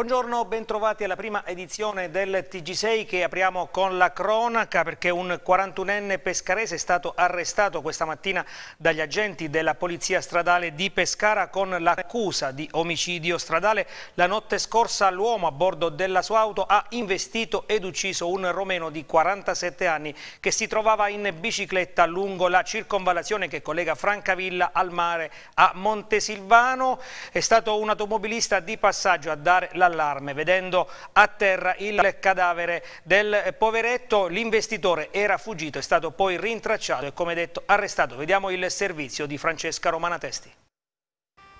Buongiorno, bentrovati alla prima edizione del TG6 che apriamo con la cronaca perché un 41enne pescarese è stato arrestato questa mattina dagli agenti della Polizia Stradale di Pescara con l'accusa di omicidio stradale. La notte scorsa l'uomo a bordo della sua auto ha investito ed ucciso un romeno di 47 anni che si trovava in bicicletta lungo la circonvallazione che collega Francavilla al mare a Montesilvano. È stato un automobilista di passaggio a dare la d'allarme vedendo a terra il cadavere del poveretto. L'investitore era fuggito, è stato poi rintracciato e come detto arrestato. Vediamo il servizio di Francesca Romanatesti.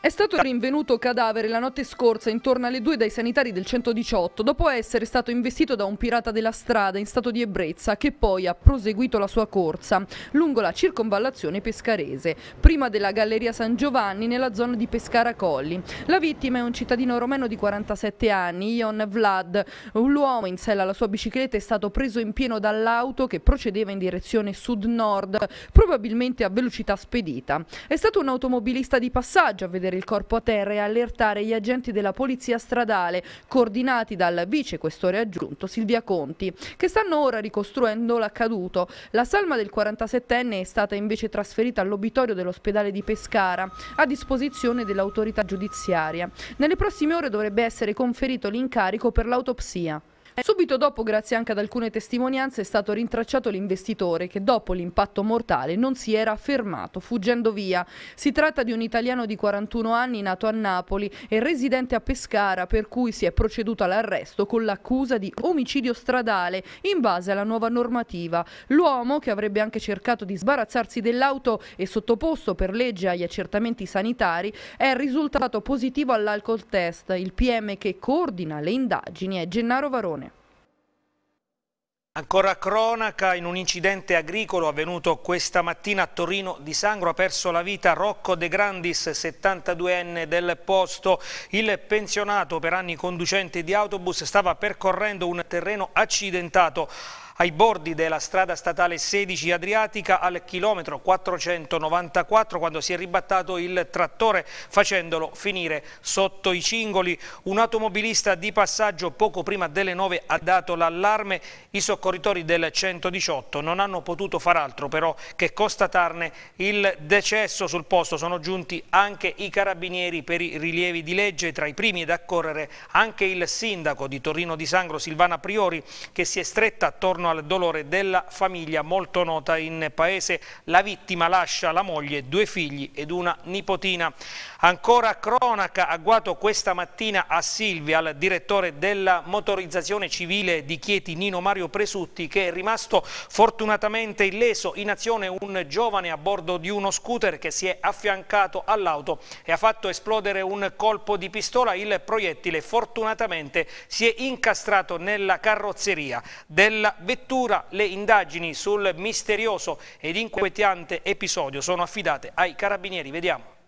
È stato rinvenuto cadavere la notte scorsa intorno alle 2 dai sanitari del 118 dopo essere stato investito da un pirata della strada in stato di ebbrezza che poi ha proseguito la sua corsa lungo la circonvallazione pescarese, prima della Galleria San Giovanni nella zona di Pescara Colli. La vittima è un cittadino romeno di 47 anni, Ion Vlad. L'uomo in sella alla sua bicicletta è stato preso in pieno dall'auto che procedeva in direzione sud-nord, probabilmente a velocità spedita. È stato un automobilista di passaggio a vedere rimuovere il corpo a terra e allertare gli agenti della polizia stradale, coordinati dal vice questore aggiunto Silvia Conti, che stanno ora ricostruendo l'accaduto. La salma del 47enne è stata invece trasferita all'obitorio dell'ospedale di Pescara, a disposizione dell'autorità giudiziaria. Nelle prossime ore dovrebbe essere conferito l'incarico per l'autopsia. Subito dopo, grazie anche ad alcune testimonianze, è stato rintracciato l'investitore che dopo l'impatto mortale non si era fermato, fuggendo via. Si tratta di un italiano di 41 anni nato a Napoli e residente a Pescara, per cui si è proceduto all'arresto con l'accusa di omicidio stradale in base alla nuova normativa. L'uomo, che avrebbe anche cercato di sbarazzarsi dell'auto e sottoposto per legge agli accertamenti sanitari, è risultato positivo all'alcol test. Il PM che coordina le indagini è Gennaro Varone. Ancora cronaca, in un incidente agricolo avvenuto questa mattina a Torino di Sangro ha perso la vita Rocco De Grandis, 72enne del posto. Il pensionato per anni conducente di autobus stava percorrendo un terreno accidentato ai bordi della strada statale 16 Adriatica al chilometro 494 quando si è ribattato il trattore facendolo finire sotto i cingoli. Un automobilista di passaggio poco prima delle 9 ha dato l'allarme. I soccorritori del 118 non hanno potuto far altro però che constatarne il decesso sul posto. Sono giunti anche i carabinieri per i rilievi di legge. Tra i primi ad accorrere anche il sindaco di Torino di Sangro Silvana Priori che si è stretta attorno attorno al dolore della famiglia molto nota in paese. La vittima lascia la moglie, due figli ed una nipotina. Ancora cronaca, agguato questa mattina a Silvia, al direttore della motorizzazione civile di Chieti, Nino Mario Presutti, che è rimasto fortunatamente illeso. In azione un giovane a bordo di uno scooter che si è affiancato all'auto e ha fatto esplodere un colpo di pistola. Il proiettile fortunatamente si è incastrato nella carrozzeria della vettura Addirittura le indagini sul misterioso ed inquietante episodio sono affidate ai carabinieri. Vediamo.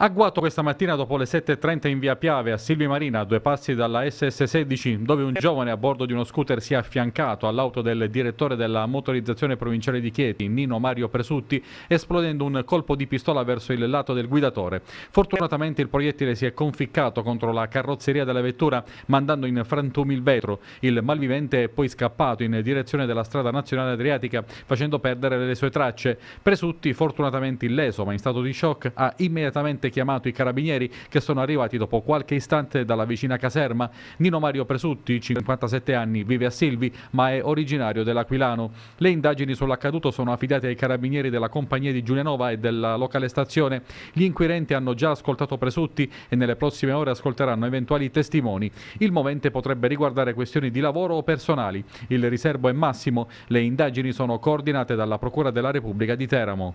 Agguato questa mattina dopo le 7.30 in via Piave a Silvi Marina, a due passi dalla SS16, dove un giovane a bordo di uno scooter si è affiancato all'auto del direttore della motorizzazione provinciale di Chieti, Nino Mario Presutti, esplodendo un colpo di pistola verso il lato del guidatore. Fortunatamente il proiettile si è conficcato contro la carrozzeria della vettura, mandando in frantumi il vetro. Il malvivente è poi scappato in direzione della strada nazionale adriatica, facendo perdere le sue tracce. Presutti, fortunatamente illeso ma in stato di shock, ha immediatamente immediatamente chiamato i carabinieri che sono arrivati dopo qualche istante dalla vicina caserma. Nino Mario Presutti, 57 anni, vive a Silvi ma è originario dell'Aquilano. Le indagini sull'accaduto sono affidate ai carabinieri della compagnia di Giulianova e della locale stazione. Gli inquirenti hanno già ascoltato Presutti e nelle prossime ore ascolteranno eventuali testimoni. Il movente potrebbe riguardare questioni di lavoro o personali. Il riservo è massimo. Le indagini sono coordinate dalla Procura della Repubblica di Teramo.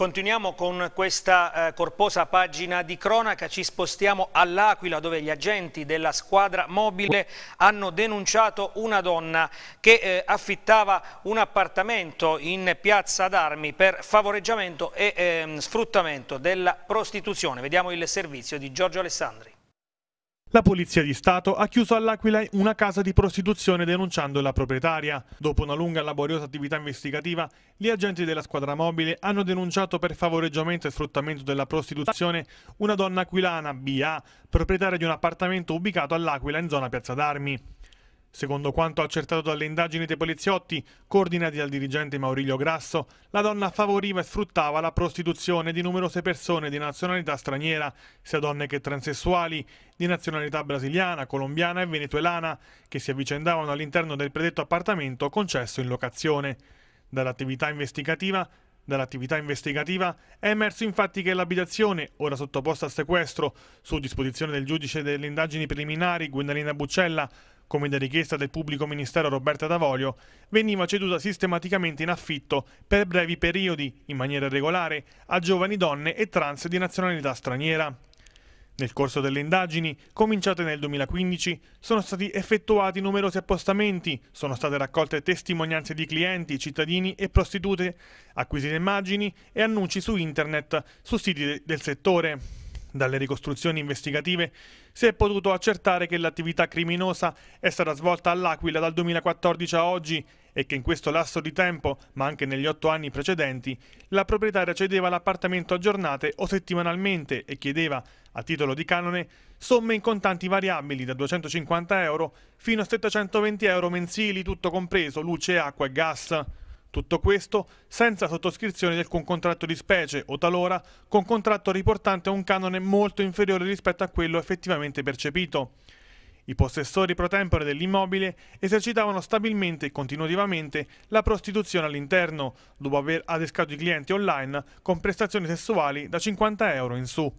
Continuiamo con questa eh, corposa pagina di cronaca, ci spostiamo all'Aquila dove gli agenti della squadra mobile hanno denunciato una donna che eh, affittava un appartamento in piazza d'armi per favoreggiamento e eh, sfruttamento della prostituzione. Vediamo il servizio di Giorgio Alessandri. La Polizia di Stato ha chiuso all'Aquila una casa di prostituzione denunciando la proprietaria. Dopo una lunga e laboriosa attività investigativa, gli agenti della squadra mobile hanno denunciato per favoreggiamento e sfruttamento della prostituzione una donna aquilana, BA, proprietaria di un appartamento ubicato all'Aquila in zona Piazza d'Armi. Secondo quanto accertato dalle indagini dei poliziotti, coordinati dal dirigente Maurilio Grasso, la donna favoriva e sfruttava la prostituzione di numerose persone di nazionalità straniera, sia donne che transessuali, di nazionalità brasiliana, colombiana e venezuelana, che si avvicendavano all'interno del predetto appartamento concesso in locazione. Dall'attività investigativa Dall'attività investigativa è emerso infatti che l'abitazione, ora sottoposta a sequestro, su disposizione del giudice delle indagini preliminari Guendalina Buccella, come da richiesta del pubblico ministero Roberta D'Avorio, veniva ceduta sistematicamente in affitto per brevi periodi, in maniera regolare, a giovani donne e trans di nazionalità straniera. Nel corso delle indagini, cominciate nel 2015, sono stati effettuati numerosi appostamenti, sono state raccolte testimonianze di clienti, cittadini e prostitute, acquisite immagini e annunci su internet, su siti del settore. Dalle ricostruzioni investigative si è potuto accertare che l'attività criminosa è stata svolta all'Aquila dal 2014 a oggi e che in questo lasso di tempo, ma anche negli otto anni precedenti, la proprietaria cedeva l'appartamento a giornate o settimanalmente e chiedeva, a titolo di canone, somme in contanti variabili da 250 euro fino a 720 euro mensili, tutto compreso luce, acqua e gas. Tutto questo senza sottoscrizione di alcun contratto di specie o talora con contratto riportante un canone molto inferiore rispetto a quello effettivamente percepito. I possessori pro tempore dell'immobile esercitavano stabilmente e continuativamente la prostituzione all'interno, dopo aver adescato i clienti online con prestazioni sessuali da 50 euro in su.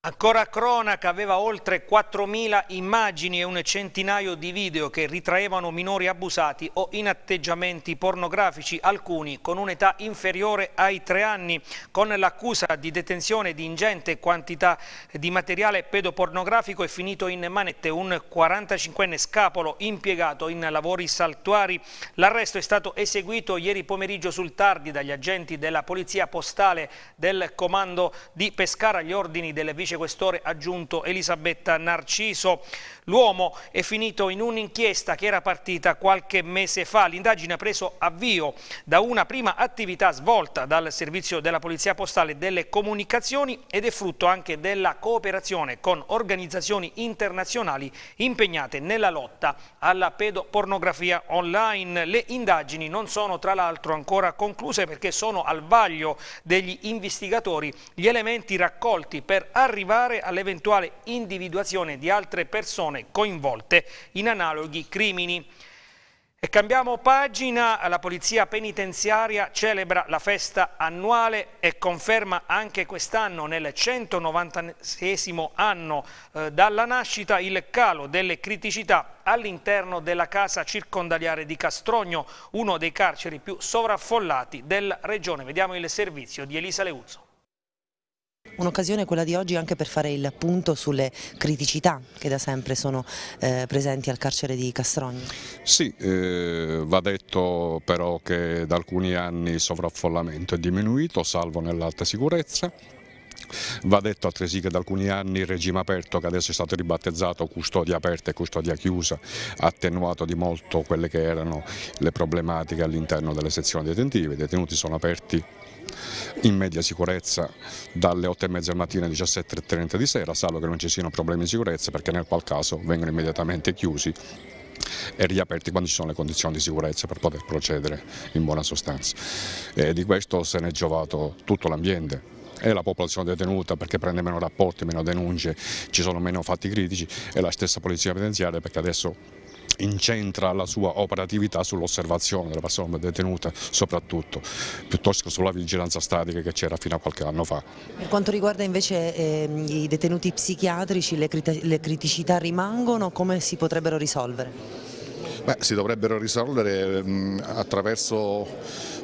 Ancora cronaca aveva oltre 4.000 immagini e un centinaio di video che ritraevano minori abusati o in atteggiamenti pornografici, alcuni con un'età inferiore ai tre anni, con l'accusa di detenzione di ingente quantità di materiale pedopornografico è finito in manette un 45enne scapolo impiegato in lavori saltuari. L'arresto è stato eseguito ieri pomeriggio sul tardi dagli agenti della Polizia Postale del Comando di Pescara agli ordini delle vicine vicequestore aggiunto Elisabetta Narciso. L'uomo è finito in un'inchiesta che era partita qualche mese fa. L'indagine ha preso avvio da una prima attività svolta dal servizio della Polizia Postale e delle Comunicazioni ed è frutto anche della cooperazione con organizzazioni internazionali impegnate nella lotta alla pedopornografia online. Le indagini non sono tra l'altro ancora concluse perché sono al vaglio degli investigatori gli elementi raccolti per arrivare arrivare all'eventuale individuazione di altre persone coinvolte in analoghi crimini. E cambiamo pagina, la Polizia Penitenziaria celebra la festa annuale e conferma anche quest'anno nel 196 anno eh, dalla nascita il calo delle criticità all'interno della casa circondariale di Castrogno, uno dei carceri più sovraffollati della regione. Vediamo il servizio di Elisa Leuzzo. Un'occasione quella di oggi anche per fare il punto sulle criticità che da sempre sono eh, presenti al carcere di Castrogno. Sì, eh, va detto però che da alcuni anni il sovraffollamento è diminuito, salvo nell'alta sicurezza. Va detto altresì che da alcuni anni il regime aperto, che adesso è stato ribattezzato custodia aperta e custodia chiusa, ha attenuato di molto quelle che erano le problematiche all'interno delle sezioni detentive. I detenuti sono aperti in media sicurezza dalle 8.30 del mattino alle 17.30 di sera, salvo che non ci siano problemi di sicurezza perché nel qual caso vengono immediatamente chiusi e riaperti quando ci sono le condizioni di sicurezza per poter procedere in buona sostanza. E di questo se ne è giovato tutto l'ambiente, e la popolazione detenuta perché prende meno rapporti, meno denunce, ci sono meno fatti critici e la stessa polizia penitenziaria perché adesso incentra la sua operatività sull'osservazione della persona detenuta soprattutto, piuttosto che sulla vigilanza statica che c'era fino a qualche anno fa. Per quanto riguarda invece eh, i detenuti psichiatrici, le, crit le criticità rimangono, come si potrebbero risolvere? Beh, si dovrebbero risolvere mh, attraverso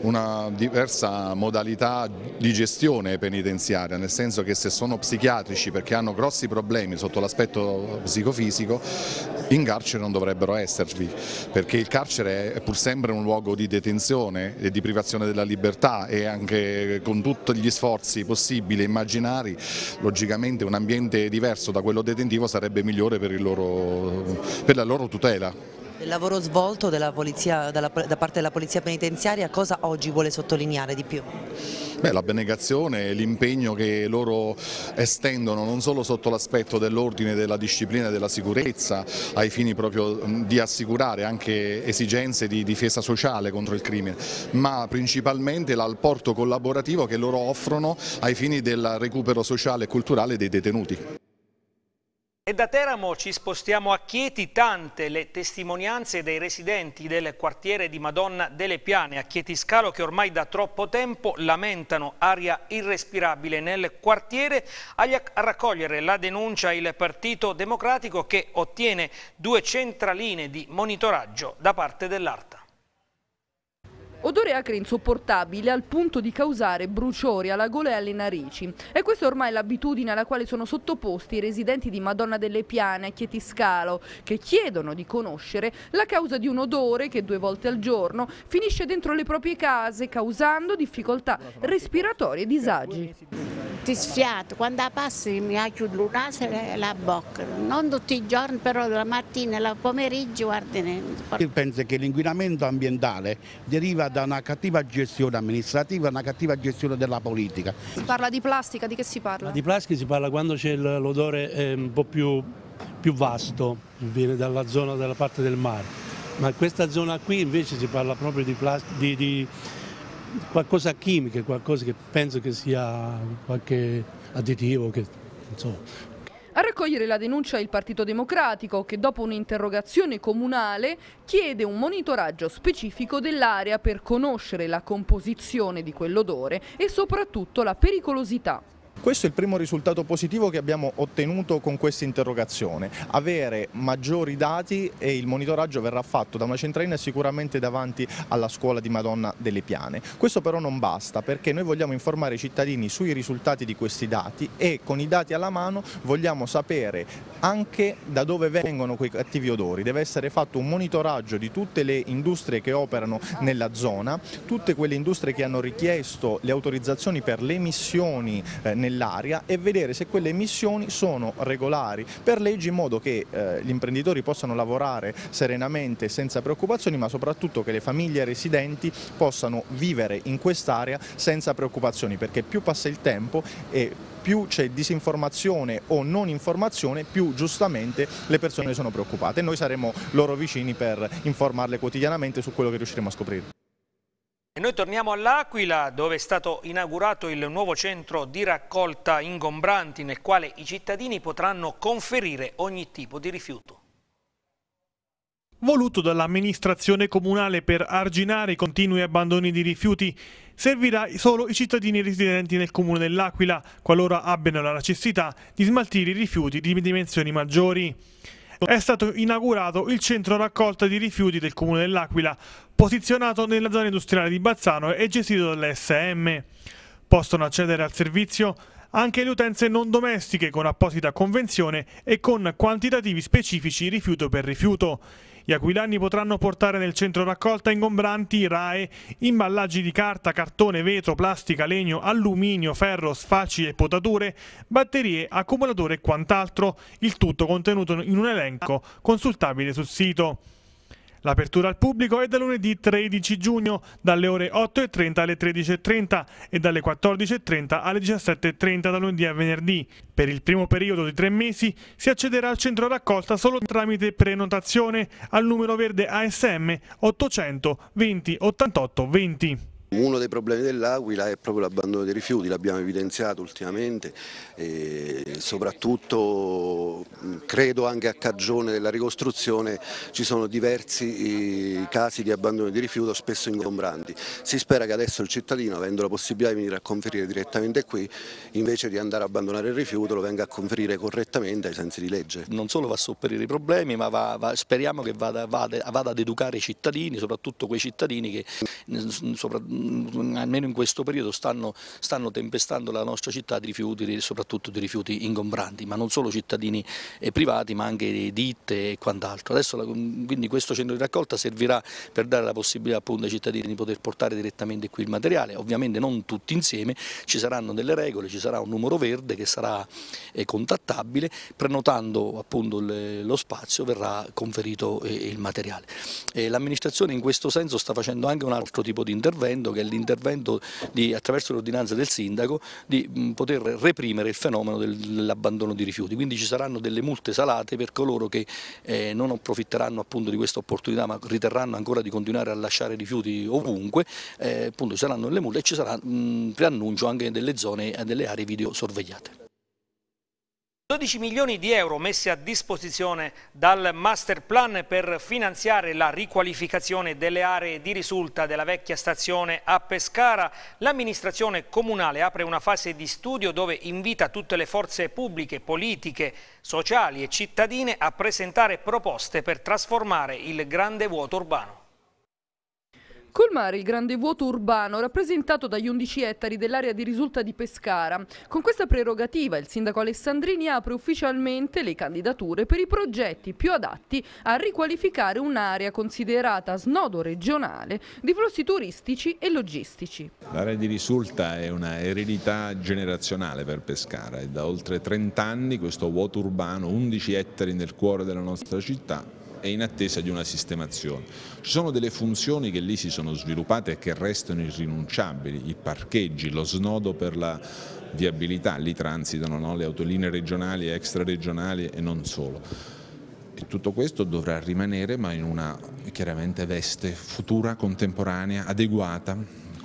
una diversa modalità di gestione penitenziaria, nel senso che se sono psichiatrici perché hanno grossi problemi sotto l'aspetto psicofisico, in carcere non dovrebbero esservi, perché il carcere è pur sempre un luogo di detenzione e di privazione della libertà e anche con tutti gli sforzi possibili e immaginari, logicamente un ambiente diverso da quello detentivo sarebbe migliore per, loro, per la loro tutela. Il lavoro svolto polizia, dalla, da parte della Polizia Penitenziaria cosa oggi vuole sottolineare di più? Beh, benegazione e l'impegno che loro estendono non solo sotto l'aspetto dell'ordine, della disciplina e della sicurezza, ai fini proprio di assicurare anche esigenze di difesa sociale contro il crimine, ma principalmente l'alporto collaborativo che loro offrono ai fini del recupero sociale e culturale dei detenuti. E da Teramo ci spostiamo a Chieti, tante le testimonianze dei residenti del quartiere di Madonna delle Piane a Chieti Scalo che ormai da troppo tempo lamentano aria irrespirabile nel quartiere a raccogliere la denuncia il Partito Democratico che ottiene due centraline di monitoraggio da parte dell'ARTA. Odore acre insopportabile al punto di causare bruciori alla gola e alle narici. E questa è ormai l'abitudine alla quale sono sottoposti i residenti di Madonna delle Piane a Chietiscalo, che chiedono di conoscere la causa di un odore che due volte al giorno finisce dentro le proprie case, causando difficoltà respiratorie e disagi ti sfiato, quando la passi mi ha chiuso il naso e la bocca, non tutti i giorni però la mattina e la pomeriggio guardando. Io penso che l'inquinamento ambientale deriva da una cattiva gestione amministrativa, una cattiva gestione della politica. Si parla di plastica, di che si parla? Di plastica si parla quando c'è l'odore eh, un po' più, più vasto, viene dalla zona dalla parte del mare, ma in questa zona qui invece si parla proprio di plastica, di, di qualcosa chimica, qualcosa che penso che sia qualche additivo che, A raccogliere la denuncia il Partito Democratico che dopo un'interrogazione comunale chiede un monitoraggio specifico dell'area per conoscere la composizione di quell'odore e soprattutto la pericolosità. Questo è il primo risultato positivo che abbiamo ottenuto con questa interrogazione, avere maggiori dati e il monitoraggio verrà fatto da una centralina sicuramente davanti alla scuola di Madonna delle Piane. Questo però non basta perché noi vogliamo informare i cittadini sui risultati di questi dati e con i dati alla mano vogliamo sapere anche da dove vengono quei cattivi odori, deve essere fatto un monitoraggio di tutte le industrie che operano nella zona, tutte quelle industrie che hanno richiesto le autorizzazioni per le emissioni eh, nell'aria e vedere se quelle emissioni sono regolari per leggi in modo che eh, gli imprenditori possano lavorare serenamente senza preoccupazioni ma soprattutto che le famiglie residenti possano vivere in quest'area senza preoccupazioni perché più passa il tempo e più c'è disinformazione o non informazione più giustamente le persone sono preoccupate e noi saremo loro vicini per informarle quotidianamente su quello che riusciremo a scoprire. E noi torniamo all'Aquila dove è stato inaugurato il nuovo centro di raccolta ingombranti nel quale i cittadini potranno conferire ogni tipo di rifiuto. Voluto dall'amministrazione comunale per arginare i continui abbandoni di rifiuti, servirà solo i cittadini residenti nel comune dell'Aquila, qualora abbiano la necessità di smaltire i rifiuti di dimensioni maggiori è stato inaugurato il centro raccolta di rifiuti del Comune dell'Aquila, posizionato nella zona industriale di Bazzano e gestito dall'SM. Possono accedere al servizio anche le utenze non domestiche con apposita convenzione e con quantitativi specifici rifiuto per rifiuto. Gli aquilani potranno portare nel centro raccolta ingombranti, rae, imballaggi di carta, cartone, vetro, plastica, legno, alluminio, ferro, sfaci e potature, batterie, accumulatore e quant'altro, il tutto contenuto in un elenco consultabile sul sito. L'apertura al pubblico è da lunedì 13 giugno dalle ore 8.30 alle 13.30 e dalle 14.30 alle 17.30 da lunedì a venerdì. Per il primo periodo di tre mesi si accederà al centro raccolta solo tramite prenotazione al numero verde ASM 800 20 88 20. Uno dei problemi dell'Aquila è proprio l'abbandono dei rifiuti, l'abbiamo evidenziato ultimamente, soprattutto credo anche a cagione della ricostruzione ci sono diversi casi di abbandono di rifiuto spesso ingombranti. Si spera che adesso il cittadino, avendo la possibilità di venire a conferire direttamente qui, invece di andare a abbandonare il rifiuto lo venga a conferire correttamente ai sensi di legge. Non solo va a sopperire i problemi, ma va, va, speriamo che vada, vada, vada, ad educare i cittadini, soprattutto quei cittadini che... Sopra, almeno in questo periodo stanno, stanno tempestando la nostra città di rifiuti, soprattutto di rifiuti ingombranti, ma non solo cittadini e eh, privati ma anche ditte e quant'altro. Adesso quindi questo centro di raccolta servirà per dare la possibilità appunto ai cittadini di poter portare direttamente qui il materiale, ovviamente non tutti insieme, ci saranno delle regole, ci sarà un numero verde che sarà eh, contattabile, prenotando appunto lo spazio verrà conferito eh, il materiale. L'amministrazione in questo senso sta facendo anche un altro tipo di intervento che è l'intervento attraverso l'ordinanza del sindaco di poter reprimere il fenomeno dell'abbandono di rifiuti, quindi ci saranno delle multe salate per coloro che eh, non approfitteranno appunto di questa opportunità ma riterranno ancora di continuare a lasciare rifiuti ovunque, eh, appunto ci saranno delle multe e ci sarà mh, preannuncio anche delle zone e delle aree video sorvegliate. 12 milioni di euro messi a disposizione dal master plan per finanziare la riqualificazione delle aree di risulta della vecchia stazione a Pescara. L'amministrazione comunale apre una fase di studio dove invita tutte le forze pubbliche, politiche, sociali e cittadine a presentare proposte per trasformare il grande vuoto urbano. Colmare il grande vuoto urbano rappresentato dagli 11 ettari dell'area di risulta di Pescara. Con questa prerogativa il sindaco Alessandrini apre ufficialmente le candidature per i progetti più adatti a riqualificare un'area considerata snodo regionale di flussi turistici e logistici. L'area di risulta è una eredità generazionale per Pescara e da oltre 30 anni questo vuoto urbano, 11 ettari nel cuore della nostra città, è in attesa di una sistemazione. Ci sono delle funzioni che lì si sono sviluppate e che restano irrinunciabili, i parcheggi, lo snodo per la viabilità, lì transitano no? le autolinee regionali, extraregionali e non solo. E tutto questo dovrà rimanere ma in una chiaramente veste futura, contemporanea, adeguata,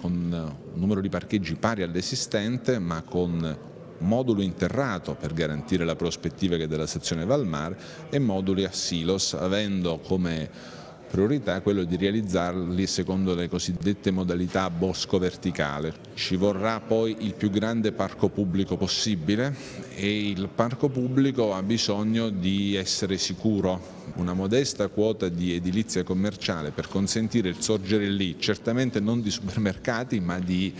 con un numero di parcheggi pari all'esistente ma con modulo interrato per garantire la prospettiva che della sezione va al mare e moduli a silos avendo come priorità quello di realizzarli secondo le cosiddette modalità bosco verticale. Ci vorrà poi il più grande parco pubblico possibile e il parco pubblico ha bisogno di essere sicuro, una modesta quota di edilizia commerciale per consentire il sorgere lì certamente non di supermercati ma di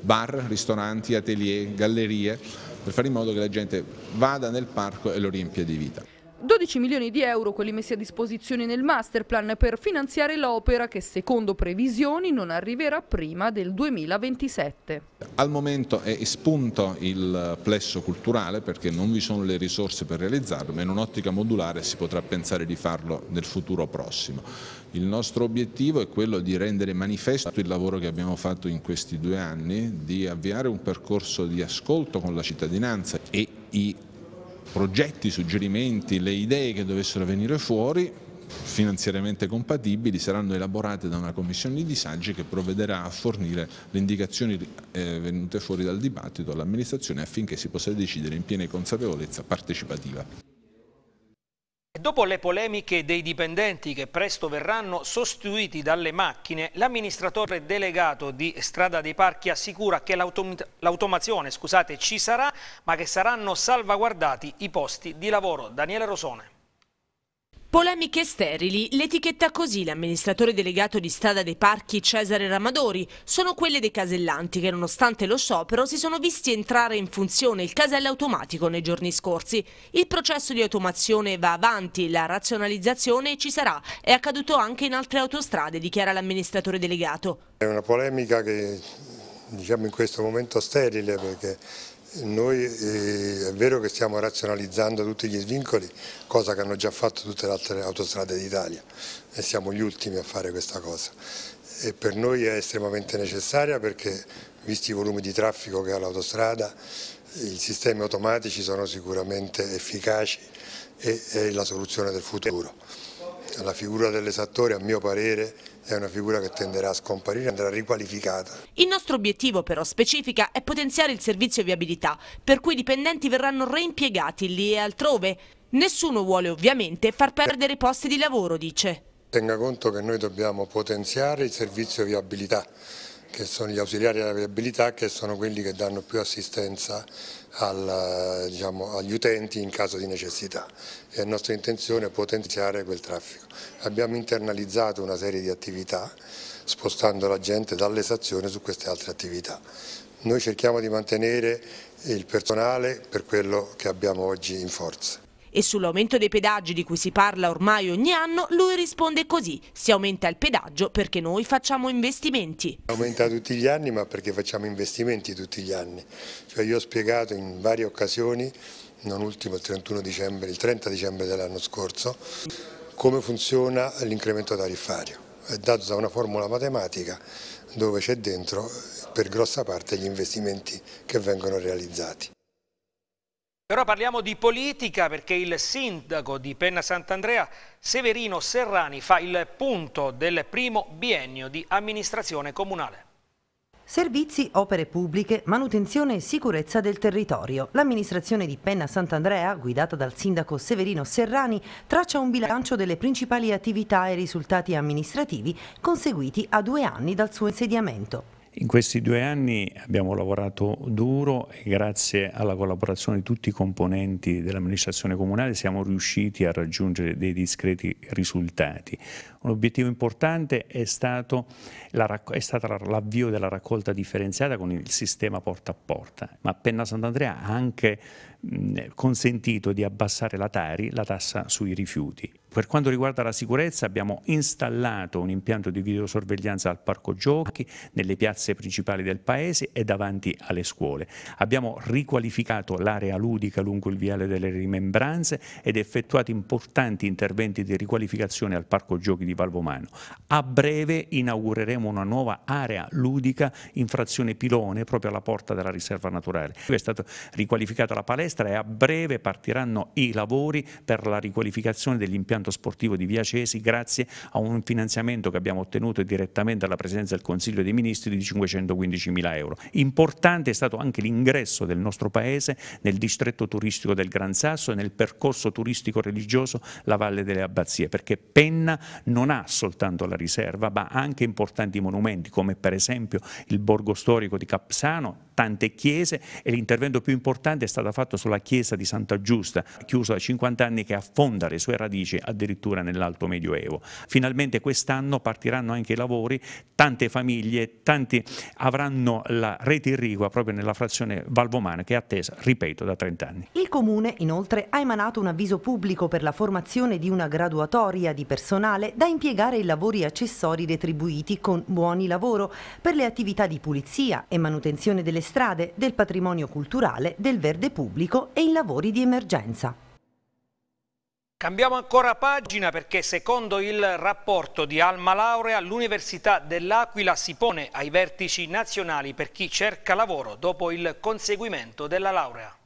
bar, ristoranti, atelier, gallerie, per fare in modo che la gente vada nel parco e lo riempia di vita. 12 milioni di euro quelli messi a disposizione nel masterplan per finanziare l'opera che secondo previsioni non arriverà prima del 2027. Al momento è espunto il plesso culturale perché non vi sono le risorse per realizzarlo, ma in un'ottica modulare si potrà pensare di farlo nel futuro prossimo. Il nostro obiettivo è quello di rendere manifesto il lavoro che abbiamo fatto in questi due anni, di avviare un percorso di ascolto con la cittadinanza e i progetti, suggerimenti, le idee che dovessero venire fuori finanziariamente compatibili saranno elaborate da una commissione di saggi che provvederà a fornire le indicazioni eh, venute fuori dal dibattito all'amministrazione affinché si possa decidere in piena consapevolezza partecipativa. Dopo le polemiche dei dipendenti che presto verranno sostituiti dalle macchine, l'amministratore delegato di Strada dei Parchi assicura che l'automazione ci sarà, ma che saranno salvaguardati i posti di lavoro. Daniele Rosone. Polemiche sterili, l'etichetta così l'amministratore delegato di Strada dei Parchi Cesare Ramadori sono quelle dei casellanti che nonostante lo sciopero si sono visti entrare in funzione il casello automatico nei giorni scorsi. Il processo di automazione va avanti, la razionalizzazione ci sarà, è accaduto anche in altre autostrade, dichiara l'amministratore delegato. È una polemica che diciamo in questo momento sterile perché noi eh, è vero che stiamo razionalizzando tutti gli svincoli, cosa che hanno già fatto tutte le altre autostrade d'Italia e siamo gli ultimi a fare questa cosa. E per noi è estremamente necessaria perché visti i volumi di traffico che ha l'autostrada i sistemi automatici sono sicuramente efficaci e è la soluzione del futuro. La figura dell'esattore a mio parere è una figura che tenderà a scomparire, andrà riqualificata. Il nostro obiettivo però specifica è potenziare il servizio viabilità, per cui i dipendenti verranno reimpiegati lì e altrove. Nessuno vuole ovviamente far perdere posti di lavoro, dice. Tenga conto che noi dobbiamo potenziare il servizio viabilità, che sono gli ausiliari alla viabilità che sono quelli che danno più assistenza al, diciamo, agli utenti in caso di necessità. È nostra intenzione potenziare quel traffico. Abbiamo internalizzato una serie di attività spostando la gente dall'esazione su queste altre attività. Noi cerchiamo di mantenere il personale per quello che abbiamo oggi in forza. E sull'aumento dei pedaggi di cui si parla ormai ogni anno, lui risponde così, si aumenta il pedaggio perché noi facciamo investimenti. Aumenta tutti gli anni ma perché facciamo investimenti tutti gli anni. Cioè io ho spiegato in varie occasioni, non ultimo il, 31 dicembre, il 30 dicembre dell'anno scorso, come funziona l'incremento tariffario. È dato da una formula matematica dove c'è dentro per grossa parte gli investimenti che vengono realizzati. Però parliamo di politica perché il sindaco di Penna Sant'Andrea, Severino Serrani, fa il punto del primo biennio di amministrazione comunale. Servizi, opere pubbliche, manutenzione e sicurezza del territorio. L'amministrazione di Penna Sant'Andrea, guidata dal sindaco Severino Serrani, traccia un bilancio delle principali attività e risultati amministrativi conseguiti a due anni dal suo insediamento. In questi due anni abbiamo lavorato duro e grazie alla collaborazione di tutti i componenti dell'amministrazione comunale siamo riusciti a raggiungere dei discreti risultati. Un obiettivo importante è, stato l'avvio della raccolta differenziata con il sistema porta a porta, ma Penna Sant'Andrea ha anche consentito di abbassare la Tari, la tassa sui rifiuti. Per quanto riguarda la sicurezza abbiamo installato un impianto di videosorveglianza al parco giochi, nelle piazze principali del paese e davanti alle scuole. Abbiamo riqualificato l'area ludica lungo il viale delle rimembranze ed effettuato importanti interventi di riqualificazione al parco giochi di Valvomano. A breve inaugureremo una nuova area ludica in frazione Pilone proprio alla porta della riserva naturale. È stata riqualificata la palestra e a breve partiranno i lavori per la riqualificazione dell'impianto impianto sportivo di Via Cesi grazie a un finanziamento che abbiamo ottenuto direttamente dalla Presidenza del Consiglio dei Ministri di 515 mila euro. Importante è stato anche l'ingresso del nostro Paese nel distretto turistico del Gran Sasso e nel percorso turistico religioso la Valle delle Abbazie, perché Penna non ha soltanto la riserva, ma anche importanti monumenti, come per esempio il borgo storico di Capsano, tante chiese e l'intervento più importante è stato fatto sulla chiesa di Santa Giusta, chiusa da 50 anni che affonda le sue radici addirittura nell'Alto Medioevo. Finalmente quest'anno partiranno anche i lavori, tante famiglie, tanti avranno la rete irrigua proprio nella frazione Valvomana che è attesa, ripeto, da 30 anni. Il Comune inoltre ha emanato un avviso pubblico per la formazione di una graduatoria di personale da impiegare in lavori accessori retribuiti con buoni lavoro per le attività di pulizia e manutenzione delle strade strade, del patrimonio culturale, del verde pubblico e in lavori di emergenza. Cambiamo ancora pagina perché secondo il rapporto di Alma Laurea l'Università dell'Aquila si pone ai vertici nazionali per chi cerca lavoro dopo il conseguimento della laurea.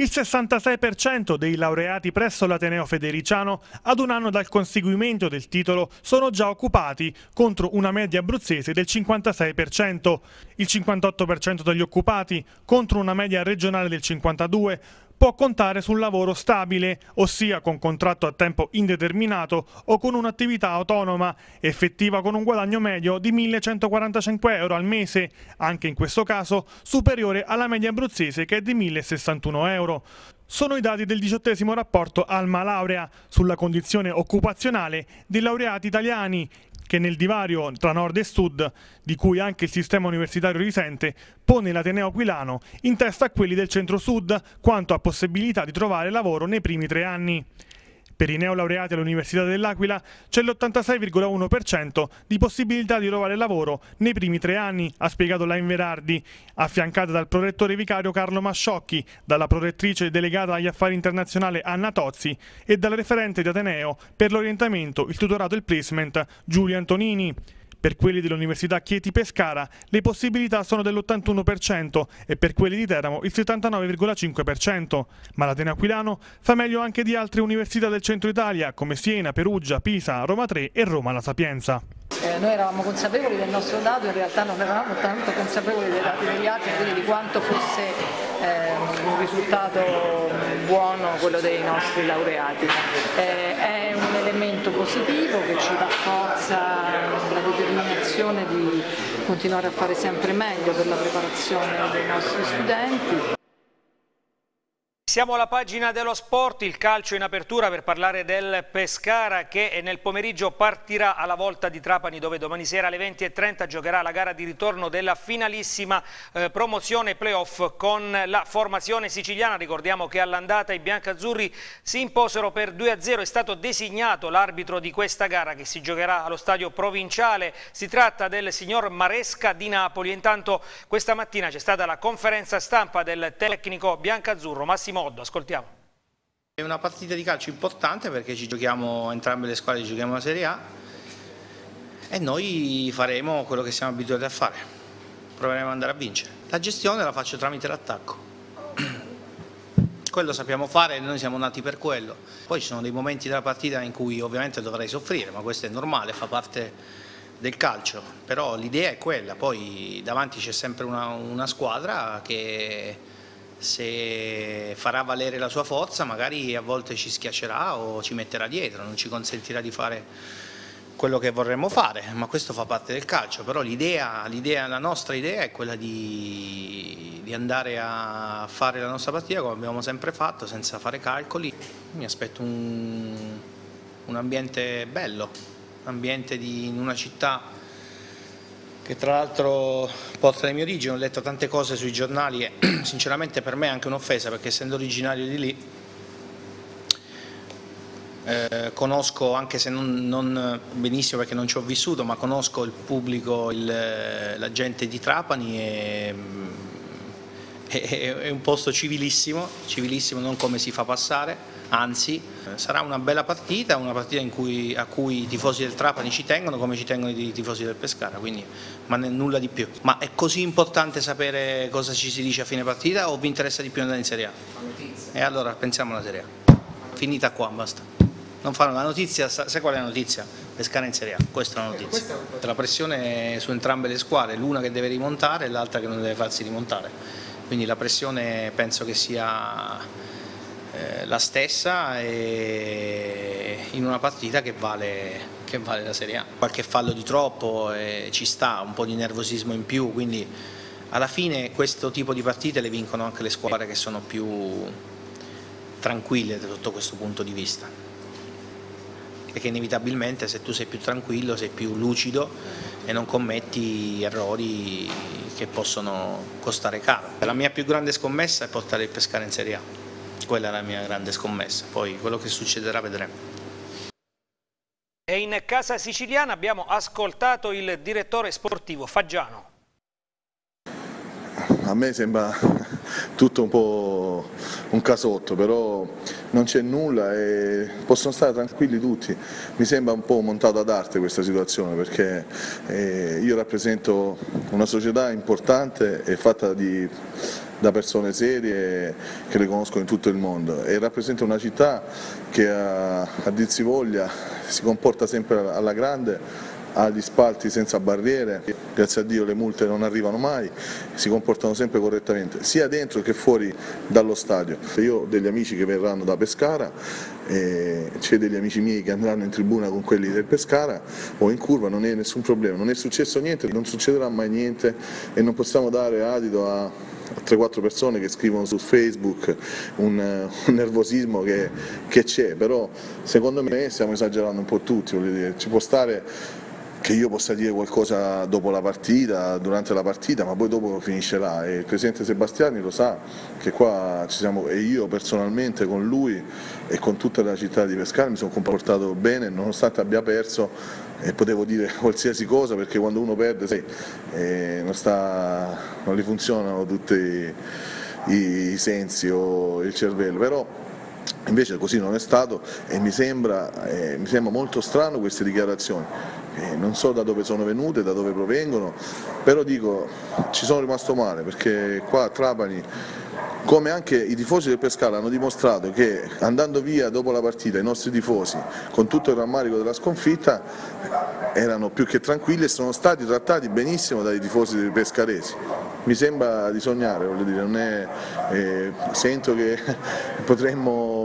Il 66% dei laureati presso l'Ateneo Federiciano ad un anno dal conseguimento del titolo sono già occupati contro una media abruzzese del 56%, il 58% degli occupati contro una media regionale del 52%, può contare sul lavoro stabile, ossia con contratto a tempo indeterminato o con un'attività autonoma, effettiva con un guadagno medio di 1.145 euro al mese, anche in questo caso superiore alla media abruzzese che è di 1.061 euro sono i dati del diciottesimo rapporto Alma Laurea sulla condizione occupazionale dei laureati italiani che nel divario tra nord e sud, di cui anche il sistema universitario risente, pone l'Ateneo Aquilano in testa a quelli del centro-sud quanto a possibilità di trovare lavoro nei primi tre anni. Per i neolaureati all'Università dell'Aquila c'è l'86,1% di possibilità di trovare lavoro nei primi tre anni, ha spiegato la Inverardi, affiancata dal prorettore vicario Carlo Masciocchi, dalla prorettrice delegata agli affari internazionali Anna Tozzi e dal referente di Ateneo per l'orientamento, il tutorato e il placement Giulio Antonini. Per quelli dell'Università Chieti Pescara le possibilità sono dell'81% e per quelli di Teramo il 79,5%, ma l'Atene Aquilano fa meglio anche di altre università del centro Italia come Siena, Perugia, Pisa, Roma 3 e Roma La Sapienza. Eh, noi eravamo consapevoli del nostro dato, in realtà non eravamo tanto consapevoli dei dati degli altri, quindi di quanto fosse eh, un risultato buono quello dei nostri laureati. Eh, è un elemento positivo che ci rafforza la determinazione di continuare a fare sempre meglio per la preparazione dei nostri studenti. Siamo alla pagina dello sport, il calcio in apertura per parlare del Pescara che nel pomeriggio partirà alla volta di Trapani dove domani sera alle 20.30 giocherà la gara di ritorno della finalissima eh, promozione playoff con la formazione siciliana. Ricordiamo che all'andata i biancazzurri si imposero per 2-0, è stato designato l'arbitro di questa gara che si giocherà allo stadio provinciale. Si tratta del signor Maresca di Napoli. Intanto questa mattina c'è stata la conferenza stampa del tecnico biancazzurro Massimo modo, ascoltiamo. È una partita di calcio importante perché ci giochiamo, entrambe le squadre giochiamo la Serie A e noi faremo quello che siamo abituati a fare, proveremo ad andare a vincere. La gestione la faccio tramite l'attacco quello sappiamo fare, e noi siamo nati per quello. Poi ci sono dei momenti della partita in cui ovviamente dovrei soffrire, ma questo è normale, fa parte del calcio, però l'idea è quella, poi davanti c'è sempre una, una squadra che se farà valere la sua forza magari a volte ci schiaccerà o ci metterà dietro, non ci consentirà di fare quello che vorremmo fare, ma questo fa parte del calcio, però l'idea, la nostra idea è quella di, di andare a fare la nostra partita come abbiamo sempre fatto, senza fare calcoli. Mi aspetto un, un ambiente bello, un ambiente di, in una città che tra l'altro porta le mie origini, ho letto tante cose sui giornali e sinceramente per me è anche un'offesa perché essendo originario di lì eh, conosco, anche se non, non, benissimo perché non ci ho vissuto, ma conosco il pubblico, il, la gente di Trapani e mm, è un posto civilissimo, civilissimo non come si fa passare, anzi eh, sarà una bella partita, una partita cui, a cui i tifosi del Trapani ci tengono come ci tengono i tifosi del Pescara, quindi ma nulla di più. Ma è così importante sapere cosa ci si dice a fine partita o vi interessa di più andare in Serie A? E allora pensiamo alla Serie A. Finita qua, basta non fanno la notizia, sai qual è la notizia? Pescara in Serie A, questa è la eh, notizia. La pressione è su entrambe le squadre, l'una che deve rimontare e l'altra che non deve farsi rimontare quindi la pressione penso che sia eh, la stessa in una partita che vale, che vale, la Serie A. Qualche fallo di troppo eh, ci sta, un po' di nervosismo in più, quindi alla fine questo tipo di partite le vincono anche le squadre che sono più tranquille sotto questo punto di vista perché inevitabilmente se tu sei più tranquillo, sei più lucido e non commetti errori che possono costare caro. La mia più grande scommessa è portare il pescare in Serie A, quella è la mia grande scommessa, poi quello che succederà vedremo. E in casa siciliana abbiamo ascoltato il direttore sportivo Faggiano. A me sembra tutto un po' un casotto, però non c'è nulla e possono stare tranquilli tutti. Mi sembra un po' montato ad arte questa situazione perché eh, io rappresento una società importante e fatta di, da persone serie che le conoscono in tutto il mondo e rappresento una città che a, a dirsi voglia si comporta sempre alla grande agli spalti senza barriere, grazie a Dio le multe non arrivano mai, si comportano sempre correttamente, sia dentro che fuori dallo stadio. Io ho degli amici che verranno da Pescara, c'è degli amici miei che andranno in tribuna con quelli del Pescara o in curva, non è nessun problema, non è successo niente, non succederà mai niente e non possiamo dare adito a 3-4 persone che scrivono su Facebook un, eh, un nervosismo che c'è, però secondo me stiamo esagerando un po' tutti, dire, ci può stare che io possa dire qualcosa dopo la partita, durante la partita, ma poi dopo finisce là e il presidente Sebastiani lo sa che qua ci siamo e io personalmente con lui e con tutta la città di Pescara mi sono comportato bene nonostante abbia perso e potevo dire qualsiasi cosa perché quando uno perde sai, eh, non, sta, non gli funzionano tutti i, i sensi o il cervello, però invece così non è stato e mi sembra, eh, mi sembra molto strano queste dichiarazioni eh, non so da dove sono venute, da dove provengono, però dico ci sono rimasto male perché qua a Trapani come anche i tifosi del Pescara hanno dimostrato che andando via dopo la partita i nostri tifosi con tutto il rammarico della sconfitta erano più che tranquilli e sono stati trattati benissimo dai tifosi pescaresi. Mi sembra di sognare, voglio dire, è, eh, sento che potremmo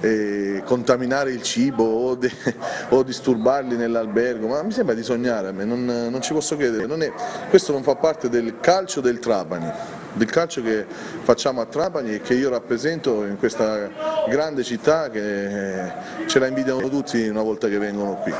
eh, contaminare il cibo o, de, o disturbarli nell'albergo, ma mi sembra di sognare a me, non, non ci posso credere. Non è, questo non fa parte del calcio del Trapani del calcio che facciamo a Trapani e che io rappresento in questa grande città che ce la invidiano tutti una volta che vengono qui.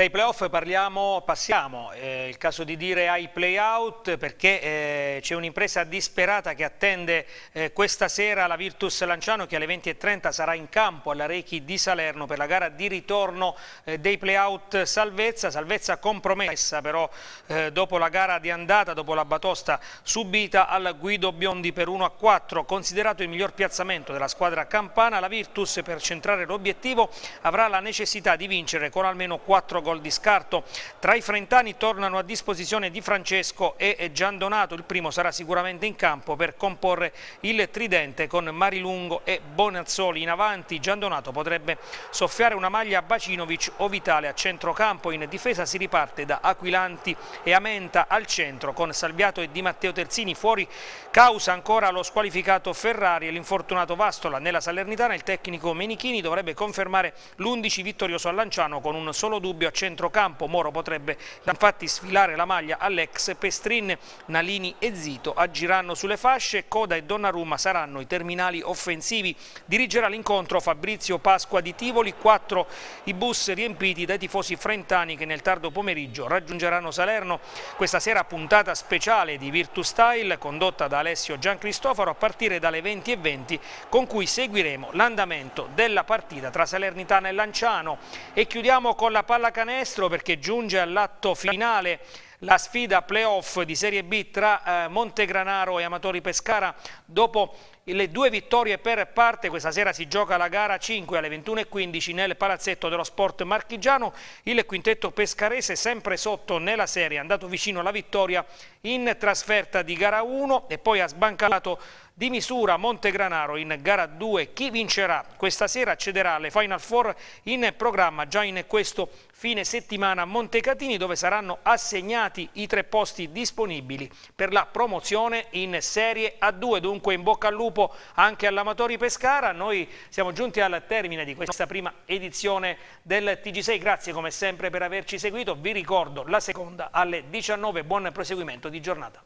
Dai playoff parliamo, passiamo, eh, il caso di dire ai playout perché eh, c'è un'impresa disperata che attende eh, questa sera la Virtus Lanciano che alle 20.30 sarà in campo alla Rechi di Salerno per la gara di ritorno eh, dei playout salvezza, salvezza compromessa però eh, dopo la gara di andata, dopo la batosta subita al Guido Biondi per 1 a 4, considerato il miglior piazzamento della squadra campana, la Virtus per centrare l'obiettivo avrà la necessità di vincere con almeno 4 gol gol di scarto. Tra i frentani tornano a disposizione Di Francesco e Gian Donato, il primo sarà sicuramente in campo per comporre il tridente con Marilungo e Bonazzoli in avanti. Gian Donato potrebbe soffiare una maglia a Bacinovic o Vitale a centrocampo, in difesa si riparte da Aquilanti e Amenta al centro con Salviato e Di Matteo Terzini fuori causa ancora lo squalificato Ferrari e l'infortunato Vastola. Nella Salernitana il tecnico Menichini dovrebbe confermare l'11 vittorioso a Lanciano con un solo dubbio a centrocampo Moro potrebbe infatti sfilare la maglia all'ex Pestrin, Nalini e Zito agiranno sulle fasce, Coda e Donnarumma saranno i terminali offensivi. Dirigerà l'incontro Fabrizio Pasqua di Tivoli, quattro i bus riempiti dai tifosi frentani che nel tardo pomeriggio raggiungeranno Salerno. Questa sera puntata speciale di Virtus Style condotta da Alessio Gian Cristoforo a partire dalle 20.20 con cui seguiremo l'andamento della partita tra Salernitana e Lanciano e chiudiamo con la pallacanestro canestro perché giunge all'atto finale la sfida playoff di Serie B tra eh, Montegranaro e Amatori Pescara dopo le due vittorie per parte questa sera si gioca la gara 5 alle 21.15 nel palazzetto dello sport marchigiano il quintetto pescarese sempre sotto nella serie è andato vicino alla vittoria in trasferta di gara 1 e poi ha sbancato di misura Montegranaro in gara 2. Chi vincerà questa sera accederà alle Final Four in programma già in questo fine settimana a Montecatini dove saranno assegnati i tre posti disponibili per la promozione in Serie A2. Dunque in bocca al lupo anche all'Amatori Pescara. Noi siamo giunti al termine di questa prima edizione del TG6. Grazie come sempre per averci seguito. Vi ricordo la seconda alle 19. Buon proseguimento di giornata.